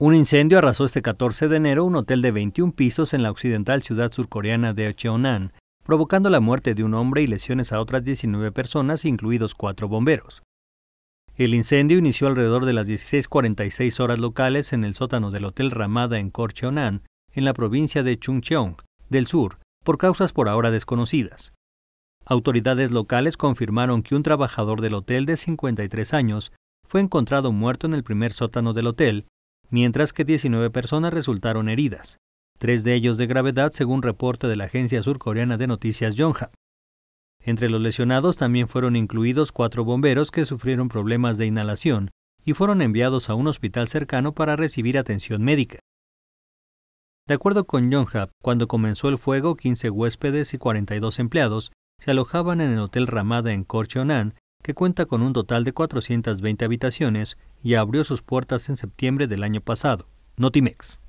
Un incendio arrasó este 14 de enero un hotel de 21 pisos en la occidental ciudad surcoreana de Cheonan, provocando la muerte de un hombre y lesiones a otras 19 personas, incluidos cuatro bomberos. El incendio inició alrededor de las 16:46 horas locales en el sótano del Hotel Ramada en Corcheonan, en la provincia de Chungcheong, del sur, por causas por ahora desconocidas. Autoridades locales confirmaron que un trabajador del hotel de 53 años fue encontrado muerto en el primer sótano del hotel mientras que 19 personas resultaron heridas, tres de ellos de gravedad según reporte de la agencia surcoreana de noticias Yonhap. Entre los lesionados también fueron incluidos cuatro bomberos que sufrieron problemas de inhalación y fueron enviados a un hospital cercano para recibir atención médica. De acuerdo con Yonhap, cuando comenzó el fuego, 15 huéspedes y 42 empleados se alojaban en el Hotel Ramada en Corcheonan, que cuenta con un total de 420 habitaciones y abrió sus puertas en septiembre del año pasado, Notimex.